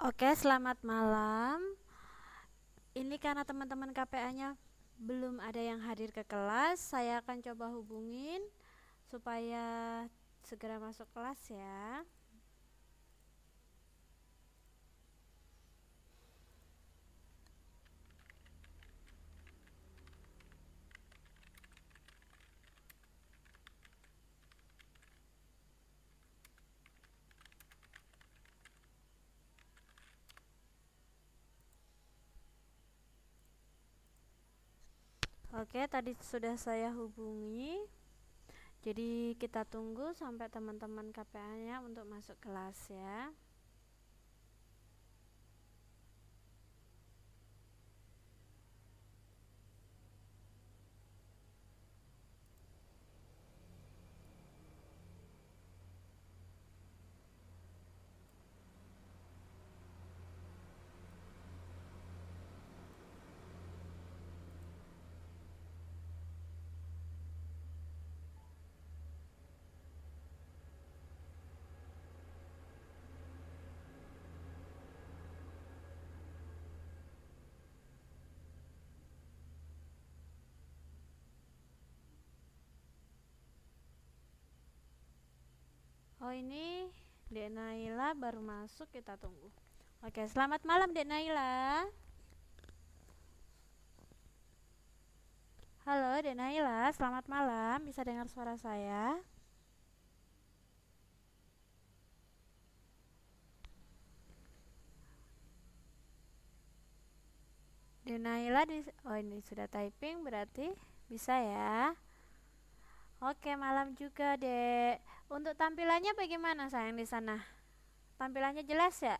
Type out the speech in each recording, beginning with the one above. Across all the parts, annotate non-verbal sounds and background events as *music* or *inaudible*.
Oke, selamat malam. Ini karena teman-teman KPA-nya belum ada yang hadir ke kelas, saya akan coba hubungin supaya segera masuk kelas ya. Oke, tadi sudah saya hubungi. Jadi kita tunggu sampai teman-teman KPA-nya untuk masuk kelas ya. Oh ini Dek Naila baru masuk kita tunggu. Oke selamat malam Dek Naila. Halo Dek Naila selamat malam bisa dengar suara saya? Naila di oh ini sudah typing berarti bisa ya. Oke, malam juga, Dek. Untuk tampilannya bagaimana sayang di sana? Tampilannya jelas ya?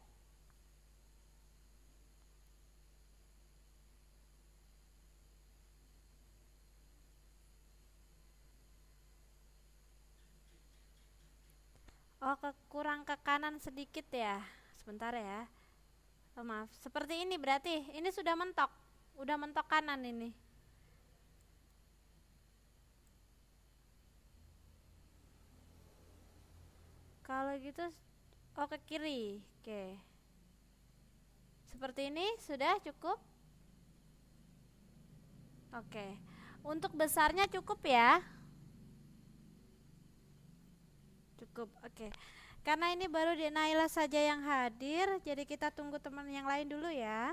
Oh, ke, kurang ke kanan sedikit ya. Sebentar ya. Oh, maaf, seperti ini berarti. Ini sudah mentok. Udah mentok kanan ini. kalau gitu oh ke kiri oke seperti ini sudah cukup oke untuk besarnya cukup ya cukup oke karena ini baru Naila saja yang hadir jadi kita tunggu teman yang lain dulu ya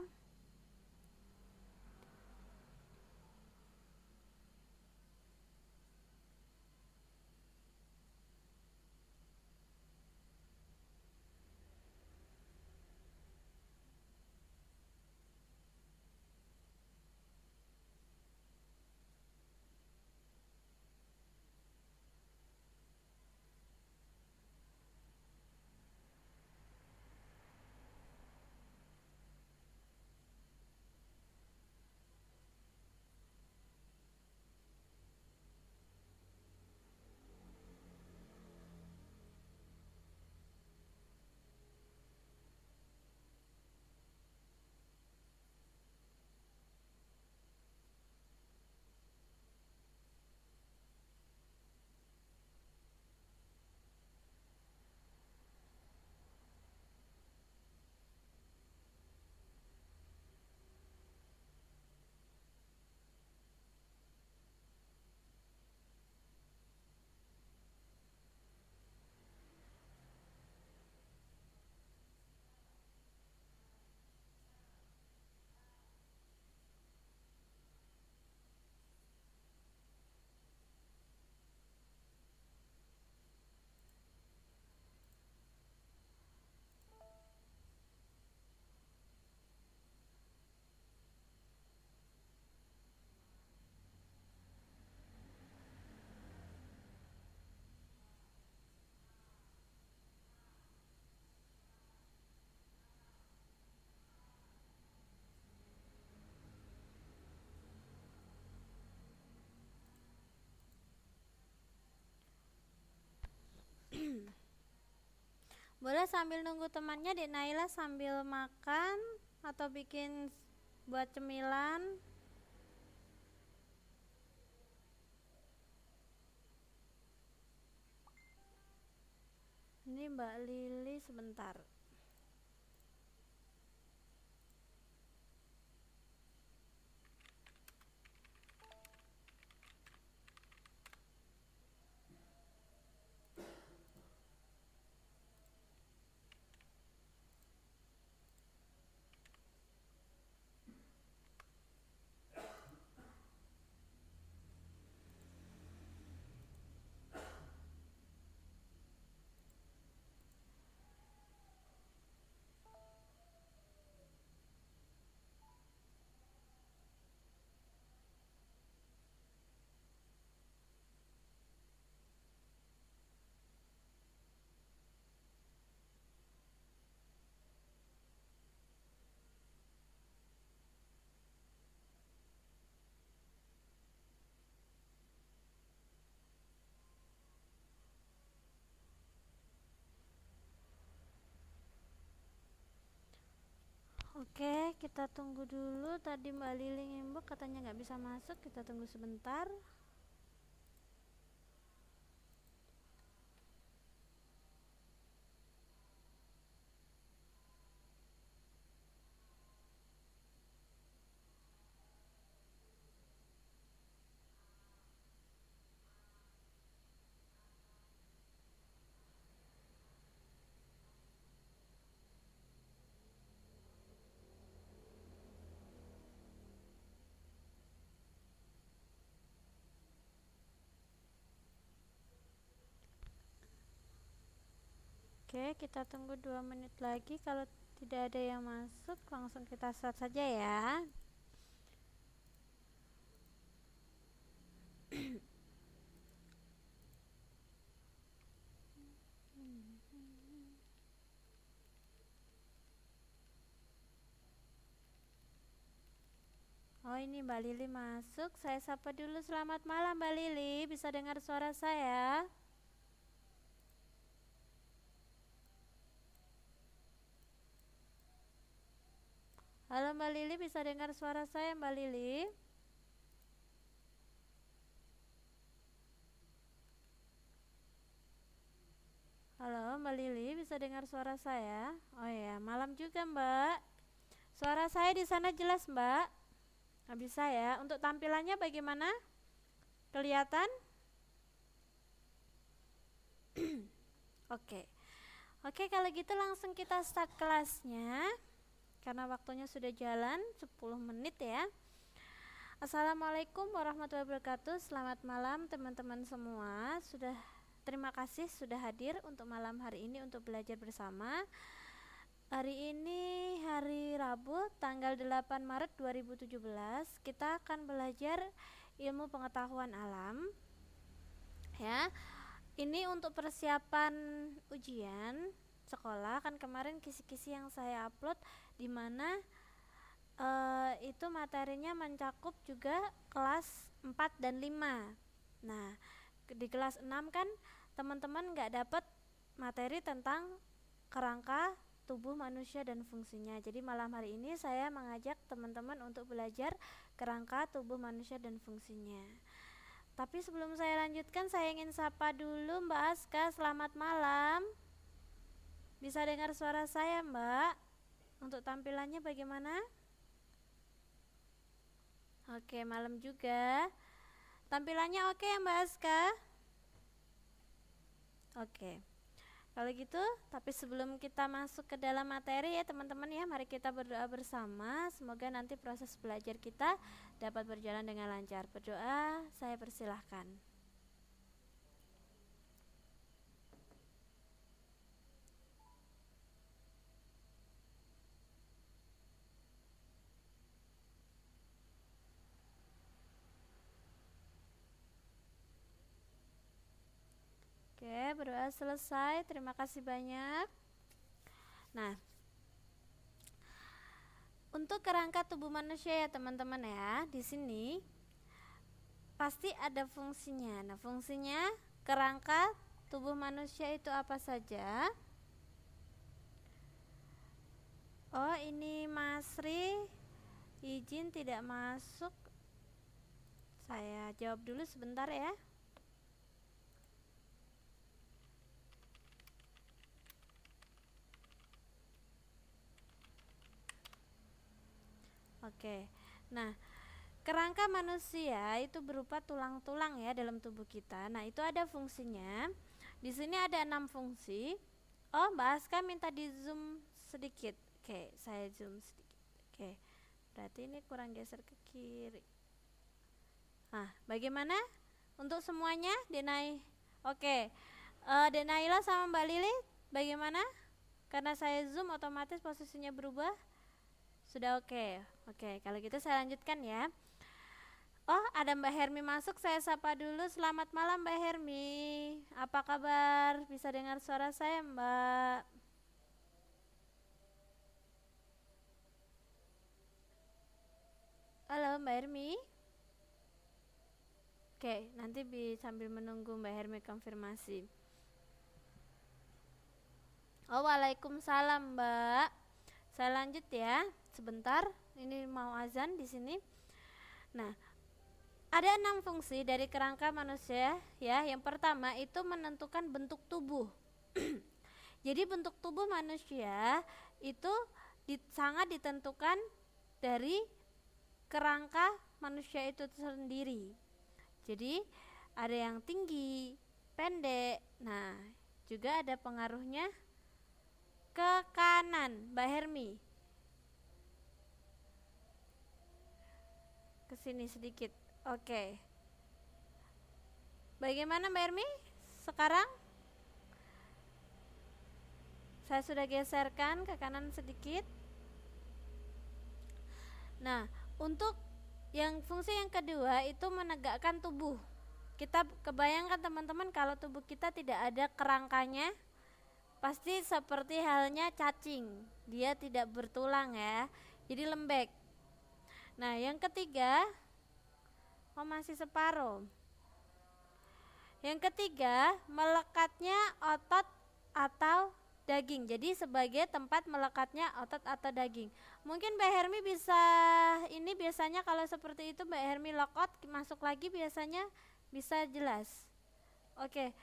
boleh sambil nunggu temannya dek Naila sambil makan atau bikin buat cemilan ini Mbak Lili sebentar Oke, kita tunggu dulu. Tadi Mbak Lili ngembek katanya nggak bisa masuk. Kita tunggu sebentar. Oke, kita tunggu dua menit lagi. Kalau tidak ada yang masuk, langsung kita start saja ya. Oh ini Mbak Lili masuk, saya sapa dulu selamat malam Mbak Lili, bisa dengar suara saya? Halo Mbak Lili, bisa dengar suara saya Mbak Lili? Halo Mbak Lili, bisa dengar suara saya? Oh ya, malam juga Mbak. Suara saya di sana jelas Mbak? Nggak bisa ya. Untuk tampilannya bagaimana? Kelihatan? *clears throat* Oke. Oke, kalau gitu langsung kita start kelasnya karena waktunya sudah jalan 10 menit ya. Assalamualaikum warahmatullahi wabarakatuh. Selamat malam teman-teman semua. Sudah terima kasih sudah hadir untuk malam hari ini untuk belajar bersama. Hari ini hari Rabu tanggal 8 Maret 2017 kita akan belajar ilmu pengetahuan alam ya. Ini untuk persiapan ujian sekolah kan kemarin kisi-kisi yang saya upload di mana e, itu materinya mencakup juga kelas 4 dan 5. Nah, di kelas 6 kan teman-teman nggak dapat materi tentang kerangka tubuh manusia dan fungsinya. Jadi malam hari ini saya mengajak teman-teman untuk belajar kerangka tubuh manusia dan fungsinya. Tapi sebelum saya lanjutkan, saya ingin sapa dulu Mbak Aska. Selamat malam. Bisa dengar suara saya, Mbak? Untuk tampilannya bagaimana? Oke, malam juga. Tampilannya oke ya, Mbak Aska? Oke. Kalau gitu, tapi sebelum kita masuk ke dalam materi ya teman-teman ya, mari kita berdoa bersama. Semoga nanti proses belajar kita dapat berjalan dengan lancar. Berdoa, saya persilahkan. Oke, berdoa selesai. Terima kasih banyak. Nah, untuk kerangka tubuh manusia ya teman-teman ya, di sini pasti ada fungsinya. Nah, fungsinya kerangka tubuh manusia itu apa saja? Oh, ini Masri izin tidak masuk. Saya jawab dulu sebentar ya. Oke. Nah, kerangka manusia itu berupa tulang-tulang ya dalam tubuh kita. Nah, itu ada fungsinya. Di sini ada enam fungsi. Oh, Mbak Aska minta di zoom sedikit. Oke, saya zoom sedikit. Oke. Berarti ini kurang geser ke kiri. Nah, bagaimana? Untuk semuanya, Denai. Oke. Uh, Denaila sama Mbak Lili, bagaimana? Karena saya zoom otomatis posisinya berubah. Sudah oke. Okay. Oke, kalau gitu saya lanjutkan ya. Oh, ada Mbak Hermi masuk. Saya sapa dulu. Selamat malam Mbak Hermi. Apa kabar? Bisa dengar suara saya, Mbak? Halo Mbak Hermi. Oke, nanti bi sambil menunggu Mbak Hermi konfirmasi. Oh, Waalaikumsalam, Mbak. Saya lanjut ya, sebentar ini mau azan di sini nah ada enam fungsi dari kerangka manusia ya yang pertama itu menentukan bentuk tubuh *clears throat* jadi bentuk tubuh manusia itu di, sangat ditentukan dari kerangka manusia itu sendiri jadi ada yang tinggi pendek nah juga ada pengaruhnya ke kanan Mbak Hermi ke sini sedikit. Oke. Bagaimana Mbak Ermi sekarang? Saya sudah geserkan ke kanan sedikit. Nah, untuk yang fungsi yang kedua itu menegakkan tubuh. Kita kebayangkan teman-teman kalau tubuh kita tidak ada kerangkanya, pasti seperti halnya cacing. Dia tidak bertulang ya. Jadi lembek. Nah, yang ketiga, oh masih separuh. Yang ketiga, melekatnya otot atau daging. Jadi sebagai tempat melekatnya otot atau daging. Mungkin Mbak Hermi bisa ini biasanya kalau seperti itu Mbak Hermi lokot masuk lagi biasanya bisa jelas. Oke.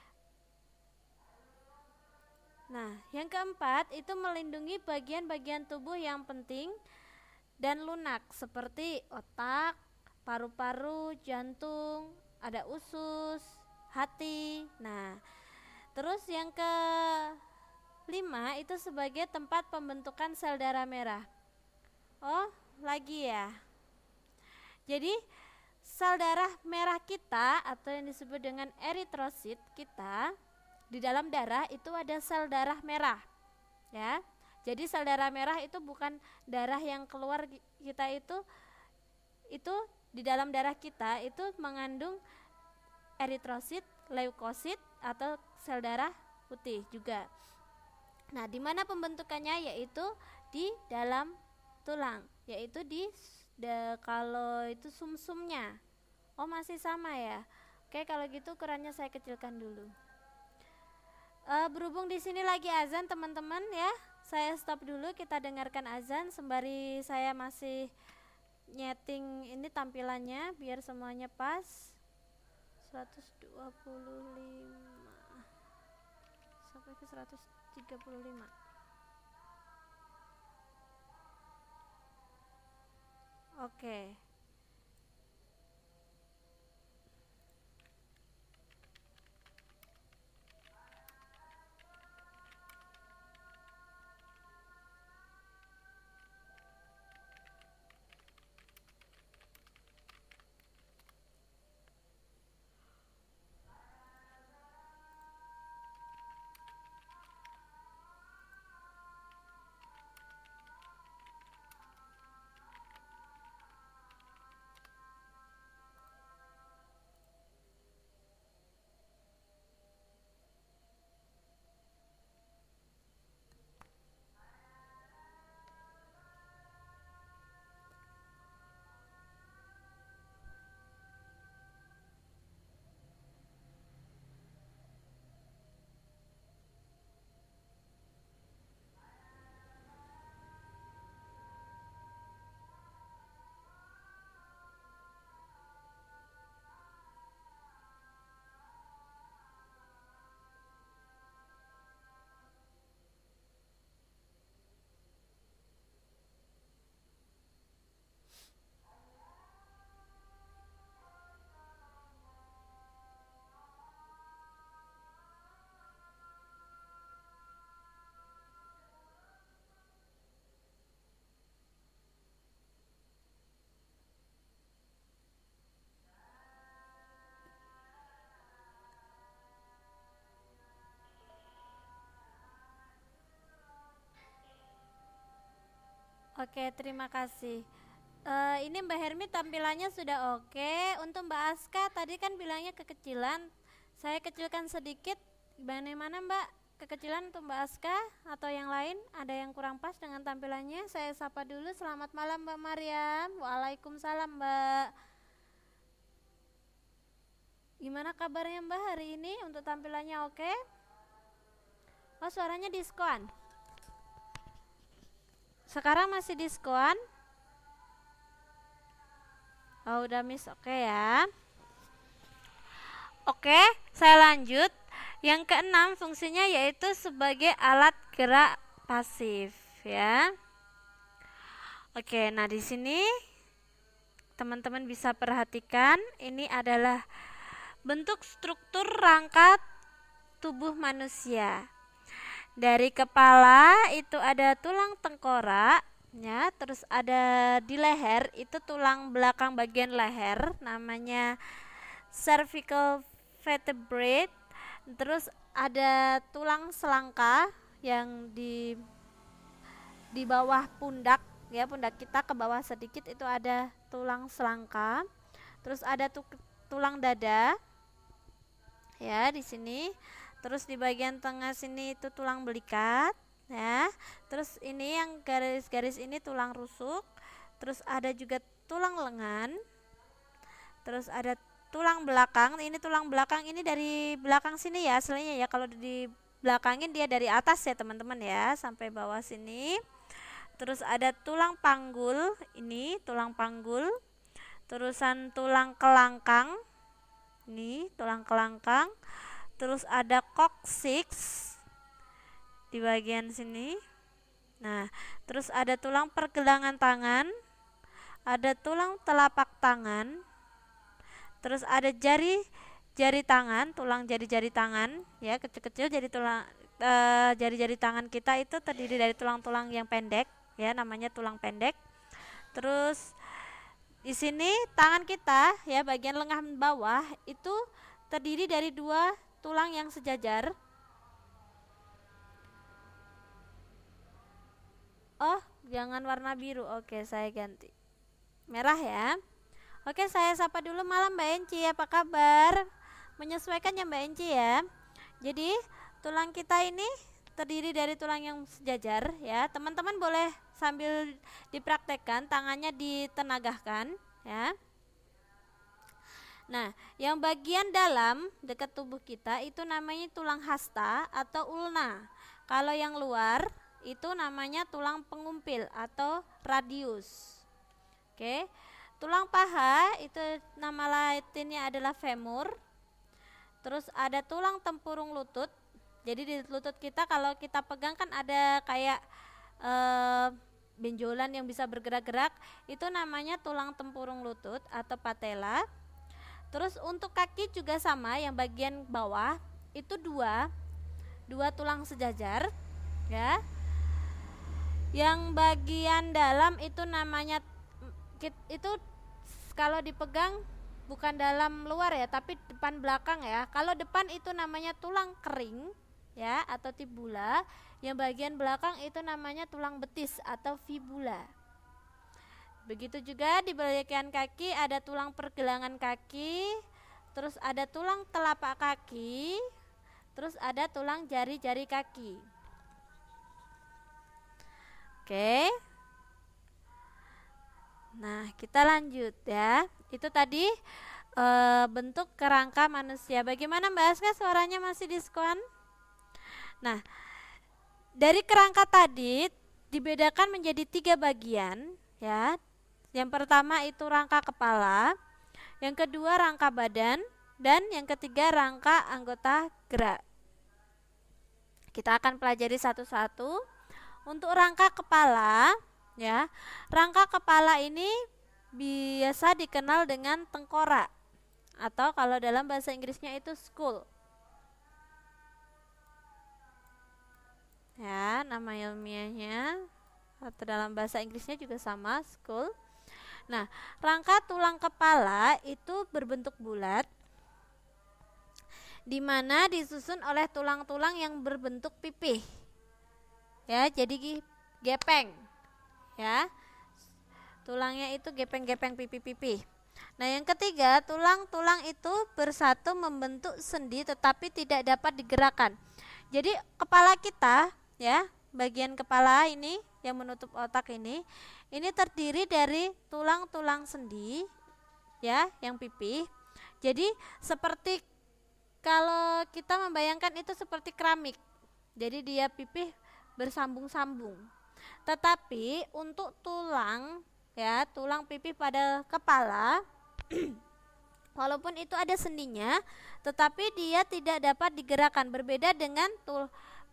Nah, yang keempat itu melindungi bagian-bagian tubuh yang penting dan lunak seperti otak, paru-paru, jantung, ada usus, hati. Nah, terus yang ke lima itu sebagai tempat pembentukan sel darah merah. Oh, lagi ya. Jadi sel darah merah kita atau yang disebut dengan eritrosit kita di dalam darah itu ada sel darah merah. Ya. Jadi sel darah merah itu bukan darah yang keluar kita itu itu di dalam darah kita itu mengandung eritrosit, leukosit atau sel darah putih juga. Nah, di mana pembentukannya yaitu di dalam tulang, yaitu di de, kalau itu sumsumnya. Oh, masih sama ya. Oke, kalau gitu ukurannya saya kecilkan dulu. E, berhubung di sini lagi azan teman-teman ya. Saya stop dulu kita dengarkan azan sembari saya masih nyeting ini tampilannya biar semuanya pas. 125 sampai ke 135. Oke. Okay. Oke, terima kasih. Uh, ini Mbak Hermi tampilannya sudah oke. Okay. Untuk Mbak Aska tadi kan bilangnya kekecilan. Saya kecilkan sedikit. Bagaimana Mbak? Kekecilan untuk Mbak Aska atau yang lain? Ada yang kurang pas dengan tampilannya? Saya sapa dulu. Selamat malam Mbak Mariam. Waalaikumsalam Mbak. Gimana kabarnya Mbak hari ini? Untuk tampilannya oke? Okay? Oh suaranya diskon. Sekarang masih diskon? Oh, udah miss. Oke okay ya. Oke, okay, saya lanjut. Yang keenam fungsinya yaitu sebagai alat gerak pasif ya. Oke, nah di sini teman-teman bisa perhatikan ini adalah bentuk struktur rangka tubuh manusia. Dari kepala itu ada tulang tengkorak, ya, terus ada di leher itu tulang belakang bagian leher namanya cervical vertebrate. Terus ada tulang selangka yang di di bawah pundak ya, pundak kita ke bawah sedikit itu ada tulang selangka. Terus ada tu tulang dada. Ya, di sini terus di bagian tengah sini itu tulang belikat ya terus ini yang garis-garis ini tulang rusuk terus ada juga tulang lengan terus ada tulang belakang ini tulang belakang ini dari belakang sini ya aslinya ya kalau di belakangin dia dari atas ya teman-teman ya sampai bawah sini terus ada tulang panggul ini tulang panggul terusan tulang kelangkang ini tulang kelangkang terus ada coccyx di bagian sini nah terus ada tulang pergelangan tangan ada tulang telapak tangan terus ada jari jari tangan tulang jari-jari tangan ya kecil-kecil jadi tulang jari-jari eh, tangan kita itu terdiri dari tulang-tulang yang pendek ya namanya tulang pendek terus di sini tangan kita ya bagian lengah bawah itu terdiri dari dua tulang yang sejajar? Oh, jangan warna biru. Oke, saya ganti. Merah ya. Oke, saya sapa dulu malam Mbak Enci. Apa kabar? Menyesuaikan ya Mbak Enci ya. Jadi, tulang kita ini terdiri dari tulang yang sejajar ya. Teman-teman boleh sambil dipraktekkan tangannya ditenagahkan ya. Nah, yang bagian dalam dekat tubuh kita itu namanya tulang hasta atau ulna. Kalau yang luar itu namanya tulang pengumpil atau radius. Oke. Tulang paha itu nama latinnya adalah femur. Terus ada tulang tempurung lutut. Jadi di lutut kita kalau kita pegang kan ada kayak eh, benjolan yang bisa bergerak-gerak, itu namanya tulang tempurung lutut atau patella. Terus untuk kaki juga sama yang bagian bawah itu dua dua tulang sejajar ya. Yang bagian dalam itu namanya itu kalau dipegang bukan dalam luar ya tapi depan belakang ya. Kalau depan itu namanya tulang kering ya atau tibula, yang bagian belakang itu namanya tulang betis atau fibula Begitu juga di bagian kaki ada tulang pergelangan kaki, terus ada tulang telapak kaki, terus ada tulang jari-jari kaki. Oke. Nah, kita lanjut ya. Itu tadi e, bentuk kerangka manusia. Bagaimana Mbak Aska suaranya masih diskon? Nah, dari kerangka tadi dibedakan menjadi tiga bagian ya yang pertama itu rangka kepala, yang kedua rangka badan, dan yang ketiga rangka anggota gerak. Kita akan pelajari satu-satu. Untuk rangka kepala, ya. Rangka kepala ini biasa dikenal dengan tengkorak atau kalau dalam bahasa Inggrisnya itu skull. Ya, nama ilmiahnya atau dalam bahasa Inggrisnya juga sama, skull. Nah, rangka tulang kepala itu berbentuk bulat di mana disusun oleh tulang-tulang yang berbentuk pipih. Ya, jadi gepeng. Ya. Tulangnya itu gepeng-gepeng pipih-pipih. Nah, yang ketiga, tulang-tulang itu bersatu membentuk sendi tetapi tidak dapat digerakkan. Jadi kepala kita ya, bagian kepala ini yang menutup otak ini ini terdiri dari tulang-tulang sendi ya, yang pipih. Jadi seperti kalau kita membayangkan itu seperti keramik. Jadi dia pipih bersambung-sambung. Tetapi untuk tulang ya, tulang pipih pada kepala *clears throat* walaupun itu ada sendinya, tetapi dia tidak dapat digerakkan berbeda dengan tul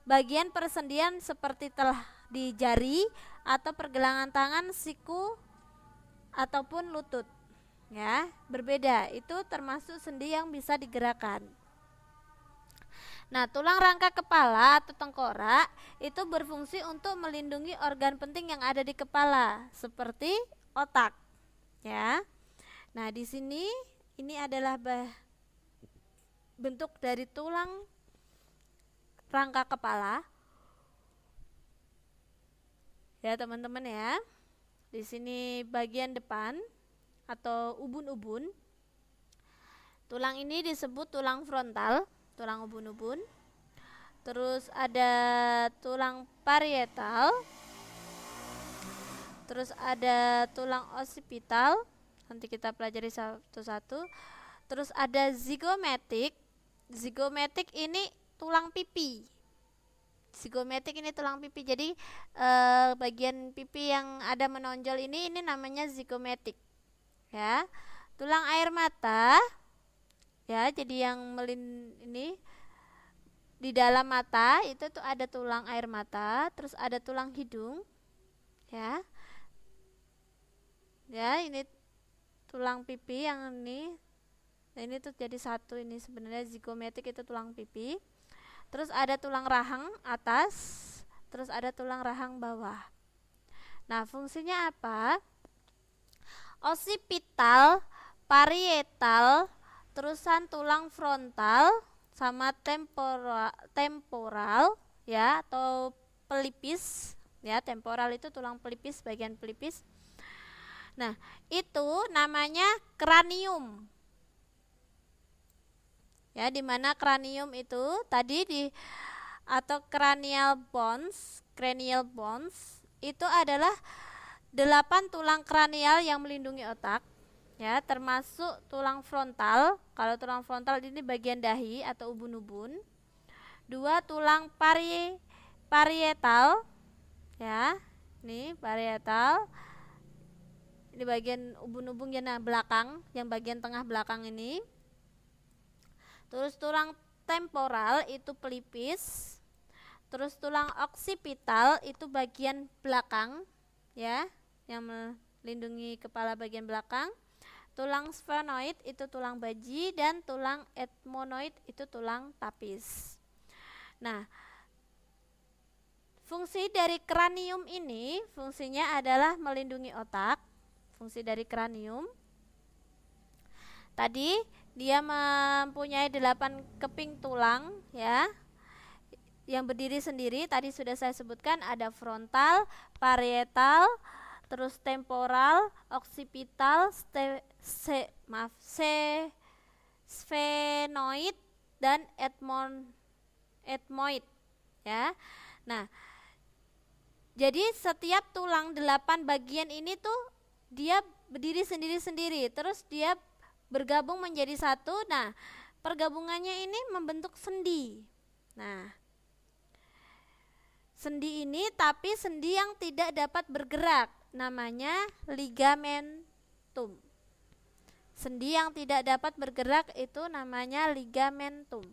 bagian persendian seperti telah di jari atau pergelangan tangan, siku ataupun lutut. Ya, berbeda. Itu termasuk sendi yang bisa digerakkan. Nah, tulang rangka kepala atau tengkorak itu berfungsi untuk melindungi organ penting yang ada di kepala, seperti otak. Ya. Nah, di sini ini adalah bah bentuk dari tulang rangka kepala. Ya, teman-teman ya. Di sini bagian depan atau ubun-ubun. Tulang ini disebut tulang frontal, tulang ubun-ubun. Terus ada tulang parietal. Terus ada tulang occipital. Nanti kita pelajari satu-satu. Terus ada zygomatic zygomatic ini tulang pipi zigomatic ini tulang pipi. Jadi eh, bagian pipi yang ada menonjol ini ini namanya zigomatic. Ya. Tulang air mata ya, jadi yang melin ini di dalam mata itu tuh ada tulang air mata, terus ada tulang hidung. Ya. Ya, ini tulang pipi yang ini. Nah, ini tuh jadi satu ini sebenarnya zigomatic itu tulang pipi. Terus ada tulang rahang atas, terus ada tulang rahang bawah. Nah, fungsinya apa? Osipital, parietal, terusan tulang frontal sama temporal, temporal ya atau pelipis ya, temporal itu tulang pelipis, bagian pelipis. Nah, itu namanya kranium ya di mana kranium itu tadi di atau cranial bones cranial bones itu adalah delapan tulang kranial yang melindungi otak ya termasuk tulang frontal kalau tulang frontal ini bagian dahi atau ubun-ubun dua tulang pari parietal ya ini parietal ini bagian ubun-ubun yang belakang yang bagian tengah belakang ini Terus tulang temporal itu pelipis. Terus tulang oksipital itu bagian belakang ya, yang melindungi kepala bagian belakang. Tulang sphenoid itu tulang baji dan tulang etmonoid itu tulang tapis. Nah, fungsi dari kranium ini fungsinya adalah melindungi otak. Fungsi dari kranium. Tadi dia mempunyai delapan keping tulang ya yang berdiri sendiri tadi sudah saya sebutkan ada frontal, parietal, terus temporal, occipital, ste, se, maaf, se, sphenoid dan etmon, etmoid ya. Nah, jadi setiap tulang delapan bagian ini tuh dia berdiri sendiri-sendiri, terus dia bergabung menjadi satu. Nah, pergabungannya ini membentuk sendi. Nah, sendi ini tapi sendi yang tidak dapat bergerak, namanya ligamentum. Sendi yang tidak dapat bergerak itu namanya ligamentum.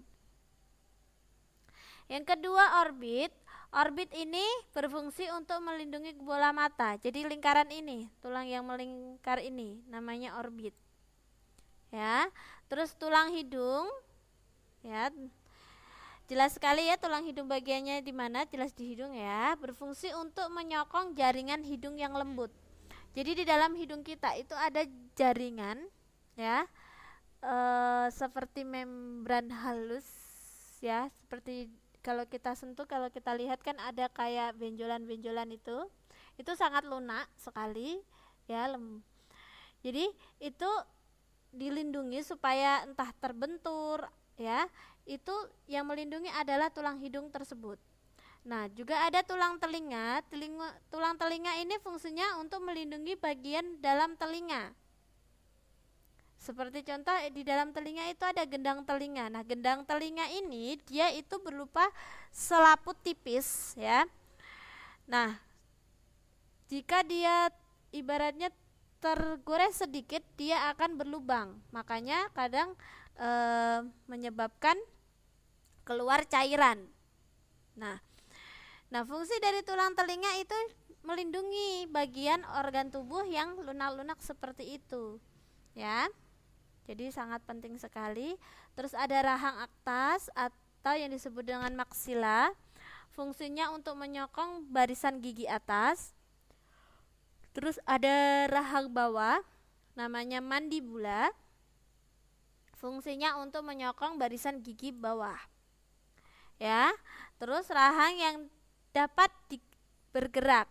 Yang kedua orbit. Orbit ini berfungsi untuk melindungi bola mata. Jadi lingkaran ini, tulang yang melingkar ini namanya orbit ya terus tulang hidung ya jelas sekali ya tulang hidung bagiannya di mana jelas di hidung ya berfungsi untuk menyokong jaringan hidung yang lembut jadi di dalam hidung kita itu ada jaringan ya e, seperti membran halus ya seperti kalau kita sentuh kalau kita lihat kan ada kayak benjolan-benjolan itu itu sangat lunak sekali ya lem jadi itu dilindungi supaya entah terbentur ya itu yang melindungi adalah tulang hidung tersebut nah juga ada tulang telinga telinga tulang telinga ini fungsinya untuk melindungi bagian dalam telinga seperti contoh di dalam telinga itu ada gendang telinga. Nah, gendang telinga ini dia itu berupa selaput tipis ya. Nah, jika dia ibaratnya tergores sedikit dia akan berlubang. Makanya kadang e, menyebabkan keluar cairan. Nah, nah fungsi dari tulang telinga itu melindungi bagian organ tubuh yang lunak-lunak seperti itu. Ya. Jadi sangat penting sekali. Terus ada rahang atas atau yang disebut dengan maksila. Fungsinya untuk menyokong barisan gigi atas Terus ada rahang bawah namanya mandibula. Fungsinya untuk menyokong barisan gigi bawah. Ya. Terus rahang yang dapat di, bergerak.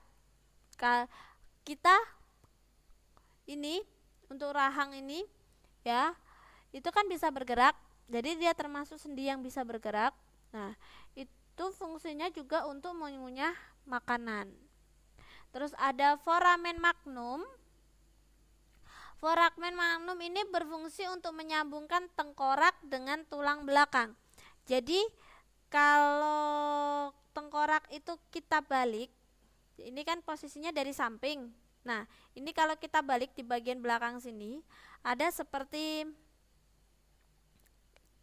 Ka kita ini untuk rahang ini ya, itu kan bisa bergerak. Jadi dia termasuk sendi yang bisa bergerak. Nah, itu fungsinya juga untuk mengunyah makanan. Terus ada foramen magnum. Foramen magnum ini berfungsi untuk menyambungkan tengkorak dengan tulang belakang. Jadi kalau tengkorak itu kita balik, ini kan posisinya dari samping. Nah, ini kalau kita balik di bagian belakang sini ada seperti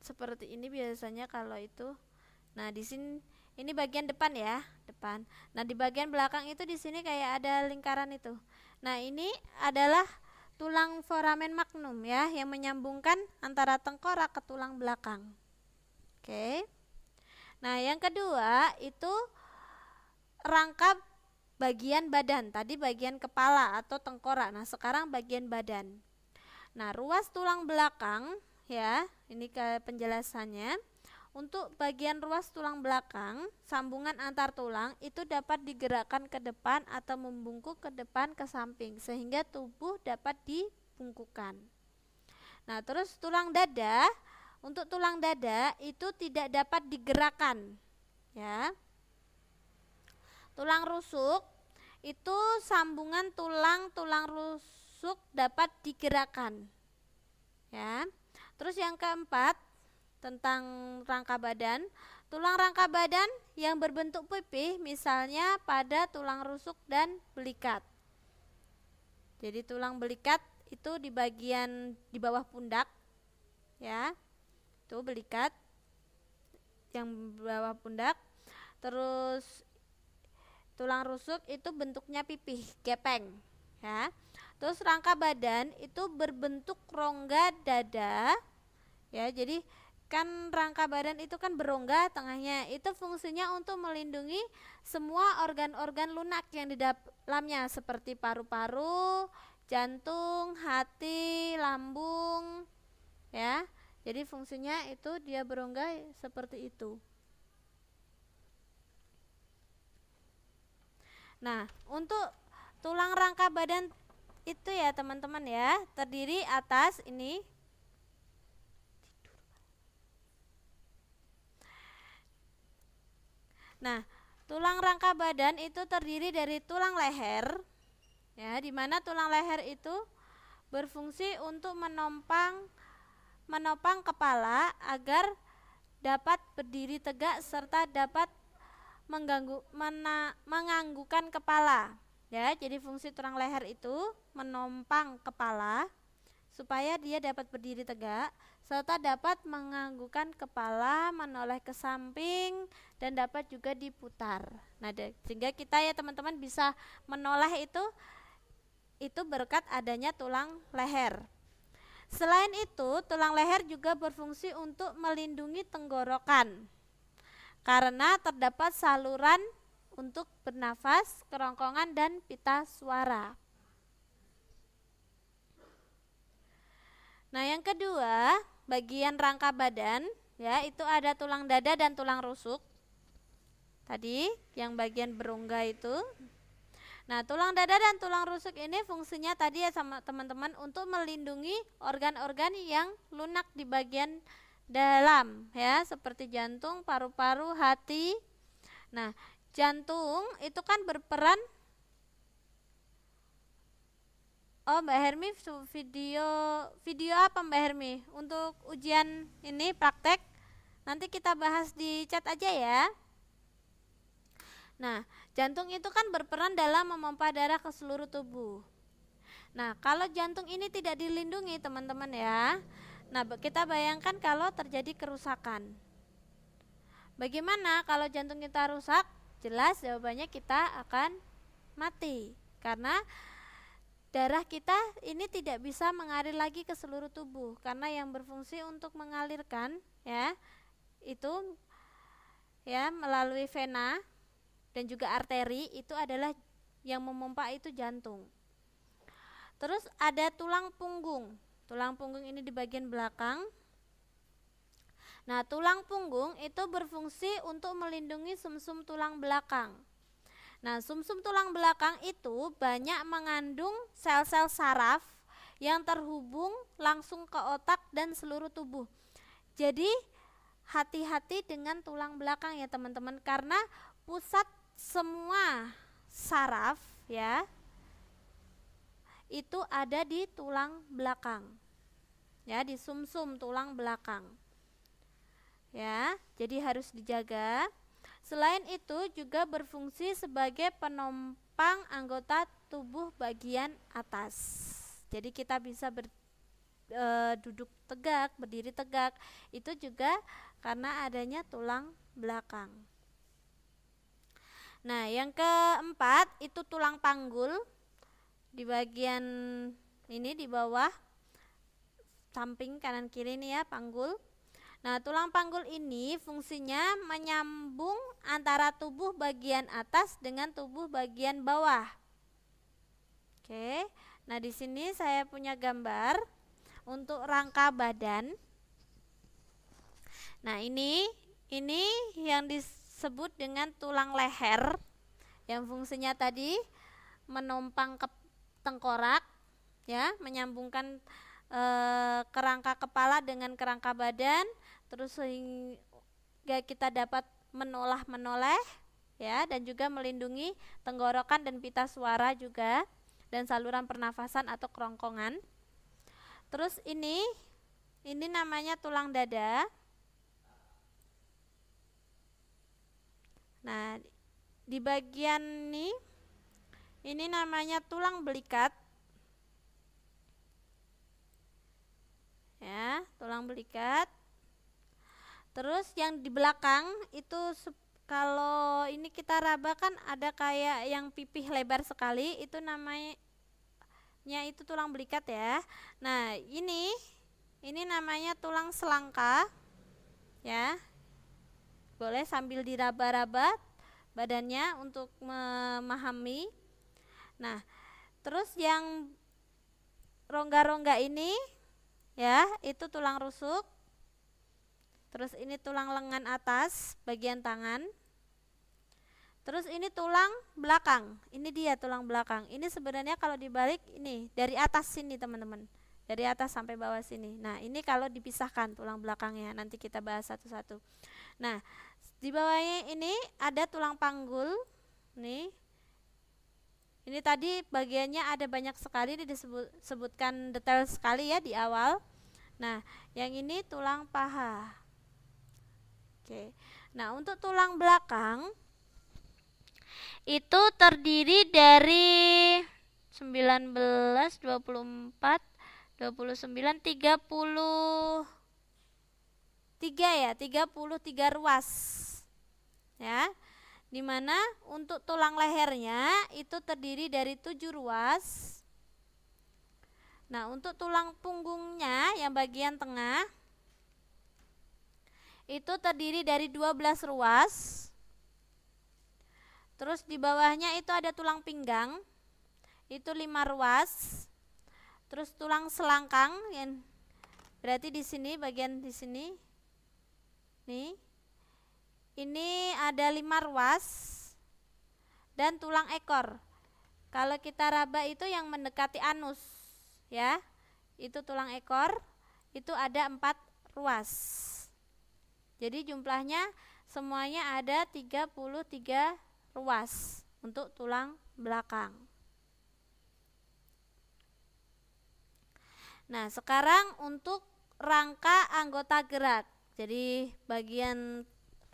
seperti ini biasanya kalau itu. Nah, di sini ini bagian depan ya depan nah di bagian belakang itu di sini kayak ada lingkaran itu nah ini adalah tulang foramen magnum ya yang menyambungkan antara tengkorak ke tulang belakang oke nah yang kedua itu rangka bagian badan tadi bagian kepala atau tengkorak nah sekarang bagian badan nah ruas tulang belakang ya ini ke penjelasannya untuk bagian ruas tulang belakang, sambungan antar tulang itu dapat digerakkan ke depan atau membungkuk ke depan ke samping sehingga tubuh dapat dibungkukan. Nah, terus tulang dada, untuk tulang dada itu tidak dapat digerakkan, ya. Tulang rusuk itu sambungan tulang-tulang rusuk dapat digerakkan. Ya. Terus yang keempat, tentang rangka badan. Tulang rangka badan yang berbentuk pipih misalnya pada tulang rusuk dan belikat. Jadi tulang belikat itu di bagian di bawah pundak ya. Itu belikat yang bawah pundak. Terus tulang rusuk itu bentuknya pipih, gepeng ya. Terus rangka badan itu berbentuk rongga dada ya. Jadi kan rangka badan itu kan berongga tengahnya itu fungsinya untuk melindungi semua organ-organ lunak yang di dalamnya seperti paru-paru, jantung, hati, lambung ya. Jadi fungsinya itu dia berongga seperti itu. Nah, untuk tulang rangka badan itu ya teman-teman ya, terdiri atas ini Nah, tulang rangka badan itu terdiri dari tulang leher, ya, di mana tulang leher itu berfungsi untuk menopang menopang kepala agar dapat berdiri tegak serta dapat mengganggu mena, menganggukkan kepala. Ya, jadi fungsi tulang leher itu menopang kepala supaya dia dapat berdiri tegak serta dapat menganggukkan kepala, menoleh ke samping, dan dapat juga diputar. Nah, sehingga kita ya teman-teman bisa menoleh itu itu berkat adanya tulang leher. Selain itu, tulang leher juga berfungsi untuk melindungi tenggorokan. Karena terdapat saluran untuk bernafas, kerongkongan dan pita suara. Nah, yang kedua, bagian rangka badan ya itu ada tulang dada dan tulang rusuk tadi yang bagian berongga itu Nah, tulang dada dan tulang rusuk ini fungsinya tadi ya sama teman-teman untuk melindungi organ-organ yang lunak di bagian dalam ya, seperti jantung, paru-paru, hati. Nah, jantung itu kan berperan Oh Mbak Hermi video video apa Mbak Hermi untuk ujian ini praktek nanti kita bahas di chat aja ya. Nah jantung itu kan berperan dalam memompa darah ke seluruh tubuh. Nah kalau jantung ini tidak dilindungi teman-teman ya. Nah kita bayangkan kalau terjadi kerusakan. Bagaimana kalau jantung kita rusak? Jelas jawabannya kita akan mati karena darah kita ini tidak bisa mengalir lagi ke seluruh tubuh karena yang berfungsi untuk mengalirkan ya itu ya melalui vena dan juga arteri itu adalah yang memompa itu jantung. Terus ada tulang punggung. Tulang punggung ini di bagian belakang. Nah, tulang punggung itu berfungsi untuk melindungi sumsum -sum tulang belakang. Nah, sumsum -sum tulang belakang itu banyak mengandung sel-sel saraf yang terhubung langsung ke otak dan seluruh tubuh. Jadi, hati-hati dengan tulang belakang ya, teman-teman, karena pusat semua saraf ya itu ada di tulang belakang. Ya, di sumsum -sum, tulang belakang. Ya, jadi harus dijaga. Selain itu juga berfungsi sebagai penumpang anggota tubuh bagian atas. Jadi kita bisa ber, e, duduk tegak, berdiri tegak. Itu juga karena adanya tulang belakang. Nah, yang keempat itu tulang panggul di bagian ini di bawah samping kanan kiri ini ya, panggul. Nah, tulang panggul ini fungsinya menyambung antara tubuh bagian atas dengan tubuh bagian bawah. Oke. Nah, di sini saya punya gambar untuk rangka badan. Nah, ini ini yang disebut dengan tulang leher yang fungsinya tadi menumpang ke tengkorak ya, menyambungkan e, kerangka kepala dengan kerangka badan terus sehingga kita dapat menolah menoleh ya dan juga melindungi tenggorokan dan pita suara juga dan saluran pernafasan atau kerongkongan. Terus ini ini namanya tulang dada. Nah, di bagian ini ini namanya tulang belikat. Ya, tulang belikat. Terus yang di belakang itu kalau ini kita raba kan ada kayak yang pipih lebar sekali itu namanya itu tulang belikat ya. Nah, ini ini namanya tulang selangka. Ya. Boleh sambil diraba-raba badannya untuk memahami. Nah, terus yang rongga-rongga ini ya, itu tulang rusuk Terus ini tulang lengan atas bagian tangan. Terus ini tulang belakang. Ini dia tulang belakang. Ini sebenarnya kalau dibalik ini dari atas sini teman-teman. Dari atas sampai bawah sini. Nah, ini kalau dipisahkan tulang belakangnya nanti kita bahas satu-satu. Nah, di bawahnya ini ada tulang panggul. Nih. Ini tadi bagiannya ada banyak sekali ini disebutkan detail sekali ya di awal. Nah, yang ini tulang paha. Oke. Nah, untuk tulang belakang itu terdiri dari 19, 24, 29, 30 tiga ya, 33 ruas. Ya. Dimana untuk tulang lehernya itu terdiri dari 7 ruas. Nah, untuk tulang punggungnya yang bagian tengah itu terdiri dari 12 ruas. Terus di bawahnya itu ada tulang pinggang. Itu 5 ruas. Terus tulang selangkang yang berarti di sini bagian di sini. Nih. Ini ada 5 ruas dan tulang ekor. Kalau kita raba itu yang mendekati anus, ya. Itu tulang ekor, itu ada empat ruas. Jadi jumlahnya semuanya ada 33 ruas untuk tulang belakang. Nah, sekarang untuk rangka anggota gerak. Jadi bagian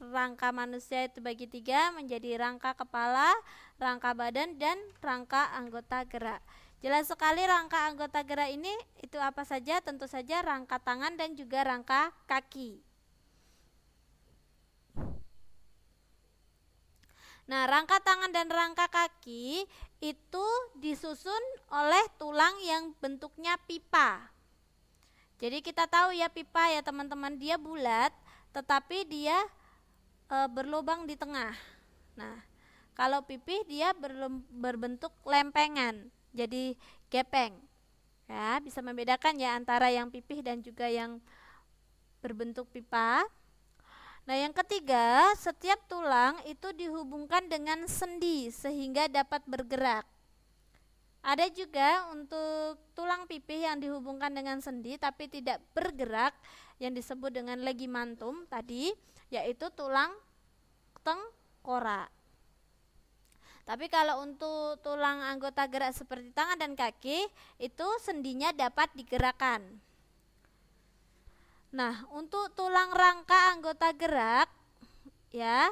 rangka manusia itu bagi tiga menjadi rangka kepala, rangka badan, dan rangka anggota gerak. Jelas sekali rangka anggota gerak ini itu apa saja? Tentu saja rangka tangan dan juga rangka kaki. Nah, rangka tangan dan rangka kaki itu disusun oleh tulang yang bentuknya pipa. Jadi kita tahu ya pipa ya teman-teman, dia bulat tetapi dia e, berlubang di tengah. Nah, kalau pipih dia berbentuk lempengan, jadi gepeng. Ya, bisa membedakan ya antara yang pipih dan juga yang berbentuk pipa. Nah, yang ketiga, setiap tulang itu dihubungkan dengan sendi sehingga dapat bergerak. Ada juga untuk tulang pipih yang dihubungkan dengan sendi tapi tidak bergerak yang disebut dengan legimantum tadi yaitu tulang tengkorak. Tapi kalau untuk tulang anggota gerak seperti tangan dan kaki itu sendinya dapat digerakkan. Nah, untuk tulang rangka anggota gerak ya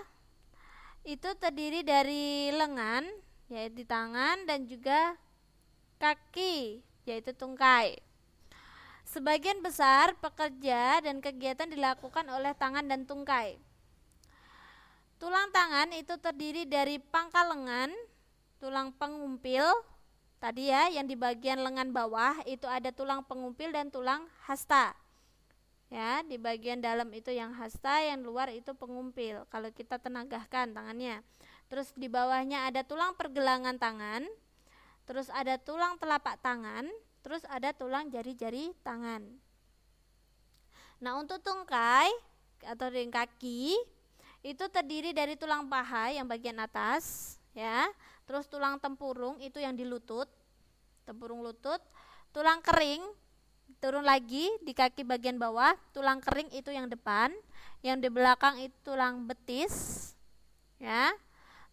itu terdiri dari lengan yaitu tangan dan juga kaki yaitu tungkai. Sebagian besar pekerja dan kegiatan dilakukan oleh tangan dan tungkai. Tulang tangan itu terdiri dari pangkal lengan, tulang pengumpil, tadi ya yang di bagian lengan bawah itu ada tulang pengumpil dan tulang hasta ya di bagian dalam itu yang hasta yang luar itu pengumpil kalau kita tenagahkan tangannya terus di bawahnya ada tulang pergelangan tangan terus ada tulang telapak tangan terus ada tulang jari-jari tangan nah untuk tungkai atau ring kaki itu terdiri dari tulang paha yang bagian atas ya terus tulang tempurung itu yang di lutut tempurung lutut tulang kering turun lagi di kaki bagian bawah tulang kering itu yang depan yang di belakang itu tulang betis ya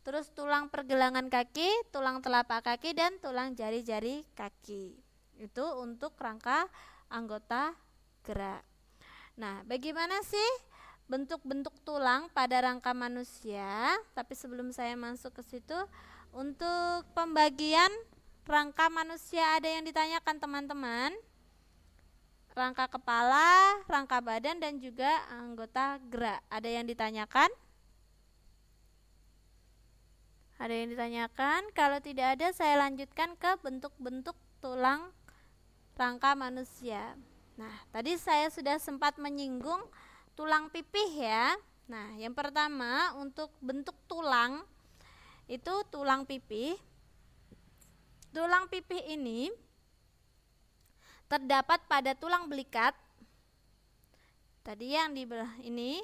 terus tulang pergelangan kaki tulang telapak kaki dan tulang jari-jari kaki itu untuk rangka anggota gerak nah bagaimana sih bentuk-bentuk tulang pada rangka manusia tapi sebelum saya masuk ke situ untuk pembagian rangka manusia ada yang ditanyakan teman-teman rangka kepala, rangka badan dan juga anggota gerak. Ada yang ditanyakan? Ada yang ditanyakan? Kalau tidak ada saya lanjutkan ke bentuk-bentuk tulang rangka manusia. Nah, tadi saya sudah sempat menyinggung tulang pipih ya. Nah, yang pertama untuk bentuk tulang itu tulang pipih. Tulang pipih ini terdapat pada tulang belikat tadi yang di ini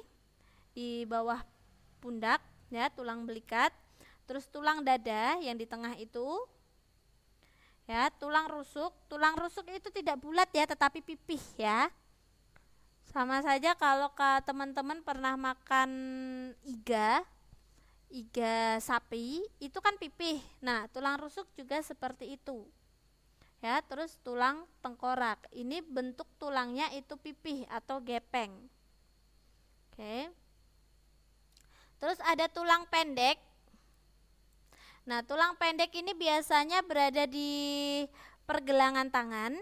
di bawah pundak ya tulang belikat terus tulang dada yang di tengah itu ya tulang rusuk tulang rusuk itu tidak bulat ya tetapi pipih ya sama saja kalau ke teman-teman pernah makan iga iga sapi itu kan pipih nah tulang rusuk juga seperti itu ya terus tulang tengkorak ini bentuk tulangnya itu pipih atau gepeng oke terus ada tulang pendek nah tulang pendek ini biasanya berada di pergelangan tangan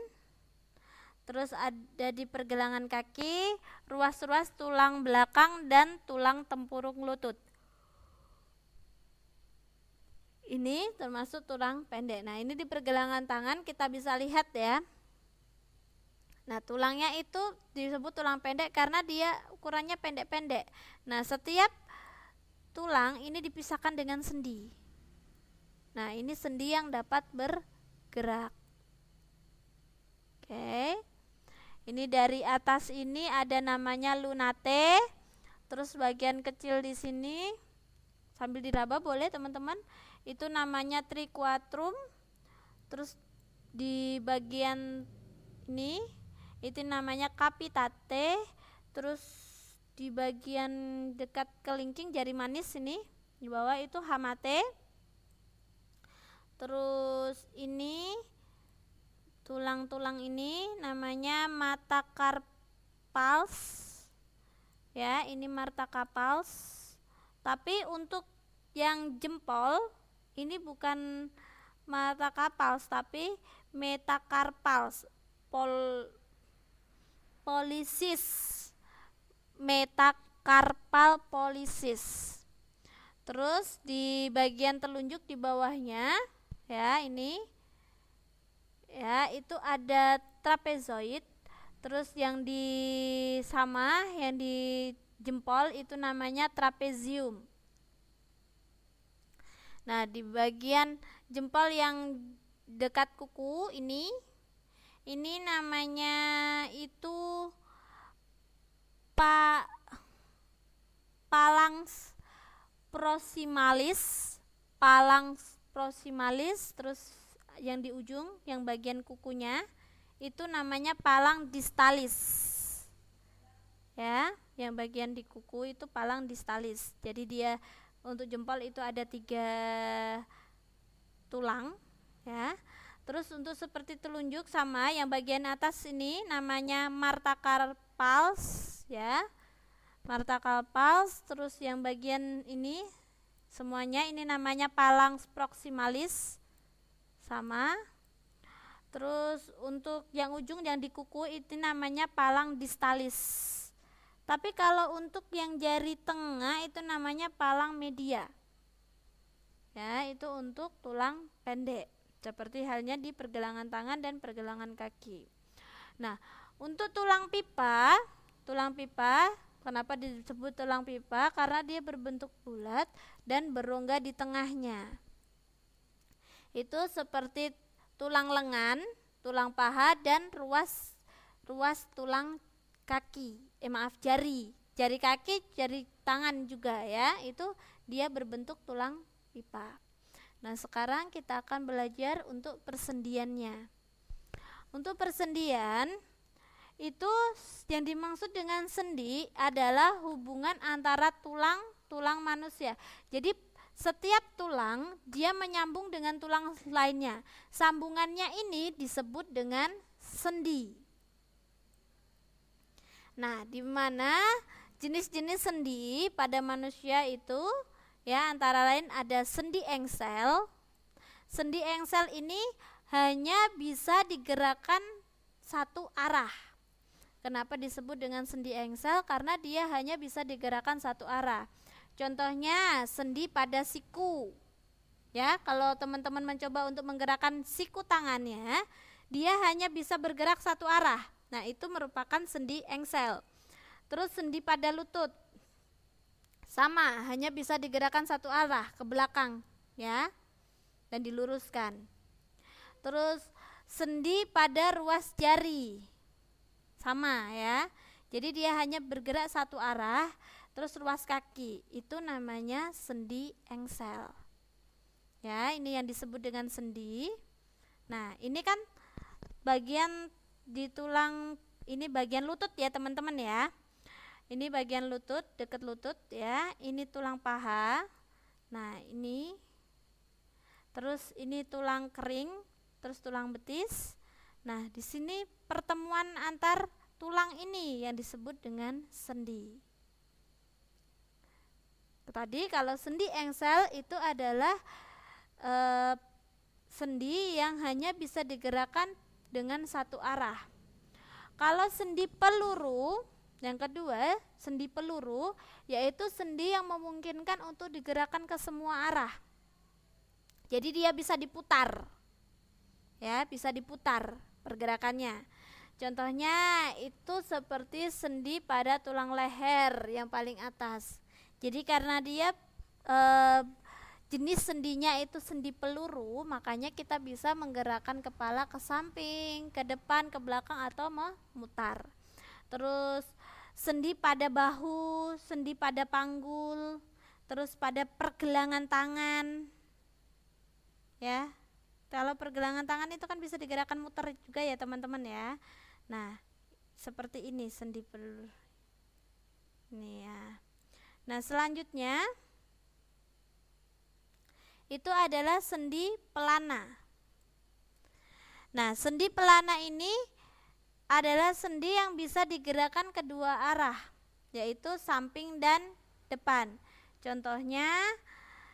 terus ada di pergelangan kaki ruas-ruas tulang belakang dan tulang tempurung lutut ini termasuk tulang pendek. Nah, ini di pergelangan tangan kita bisa lihat ya. Nah, tulangnya itu disebut tulang pendek karena dia ukurannya pendek-pendek. Nah, setiap tulang ini dipisahkan dengan sendi. Nah, ini sendi yang dapat bergerak. Oke. Ini dari atas ini ada namanya lunate. Terus bagian kecil di sini sambil diraba boleh teman-teman itu namanya triquatrum terus di bagian ini itu namanya capitate terus di bagian dekat kelingking jari manis ini di bawah itu hamate terus ini tulang-tulang ini namanya mata karpals ya ini mata karpals tapi untuk yang jempol ini bukan mata kapal tapi metakarpal pol polisis metakarpal polisis terus di bagian telunjuk di bawahnya ya ini ya itu ada trapezoid terus yang di sama yang di jempol itu namanya trapezium Nah, di bagian jempol yang dekat kuku ini ini namanya itu pa palangs proximalis, palang proximalis terus yang di ujung yang bagian kukunya itu namanya palang distalis. Ya, yang bagian di kuku itu palang distalis. Jadi dia untuk jempol itu ada tiga tulang, ya. Terus untuk seperti telunjuk sama yang bagian atas ini namanya martakar pals, ya. Marta pals, terus yang bagian ini semuanya ini namanya palang proximalis sama Terus untuk yang ujung yang dikuku itu namanya palang distalis. Tapi kalau untuk yang jari tengah itu namanya palang media. Ya, itu untuk tulang pendek. Seperti halnya di pergelangan tangan dan pergelangan kaki. Nah, untuk tulang pipa, tulang pipa Kenapa disebut tulang pipa? Karena dia berbentuk bulat dan berongga di tengahnya. Itu seperti tulang lengan, tulang paha dan ruas ruas tulang kaki eh maaf jari, jari kaki, jari tangan juga ya. Itu dia berbentuk tulang pipa. Nah, sekarang kita akan belajar untuk persendiannya. Untuk persendian itu yang dimaksud dengan sendi adalah hubungan antara tulang-tulang manusia. Jadi setiap tulang dia menyambung dengan tulang lainnya. Sambungannya ini disebut dengan sendi. Nah, di mana jenis-jenis sendi pada manusia itu ya antara lain ada sendi engsel. Sendi engsel ini hanya bisa digerakkan satu arah. Kenapa disebut dengan sendi engsel? Karena dia hanya bisa digerakkan satu arah. Contohnya sendi pada siku. Ya, kalau teman-teman mencoba untuk menggerakkan siku tangannya, dia hanya bisa bergerak satu arah Nah, itu merupakan sendi engsel. Terus sendi pada lutut. Sama, hanya bisa digerakkan satu arah ke belakang, ya. Dan diluruskan. Terus sendi pada ruas jari. Sama, ya. Jadi dia hanya bergerak satu arah, terus ruas kaki. Itu namanya sendi engsel. Ya, ini yang disebut dengan sendi. Nah, ini kan bagian di tulang ini bagian lutut ya teman-teman ya ini bagian lutut dekat lutut ya ini tulang paha nah ini terus ini tulang kering terus tulang betis nah di sini pertemuan antar tulang ini yang disebut dengan sendi tadi kalau sendi engsel itu adalah e, sendi yang hanya bisa digerakkan dengan satu arah. Kalau sendi peluru, yang kedua, sendi peluru yaitu sendi yang memungkinkan untuk digerakkan ke semua arah. Jadi dia bisa diputar. Ya, bisa diputar pergerakannya. Contohnya itu seperti sendi pada tulang leher yang paling atas. Jadi karena dia e, jenis sendinya itu sendi peluru, makanya kita bisa menggerakkan kepala ke samping, ke depan, ke belakang atau memutar. Terus sendi pada bahu, sendi pada panggul, terus pada pergelangan tangan. Ya. Kalau pergelangan tangan itu kan bisa digerakkan muter juga ya, teman-teman ya. Nah, seperti ini sendi peluru. Nih ya. Nah, selanjutnya itu adalah sendi pelana. Nah, sendi pelana ini adalah sendi yang bisa digerakkan kedua arah, yaitu samping dan depan. Contohnya,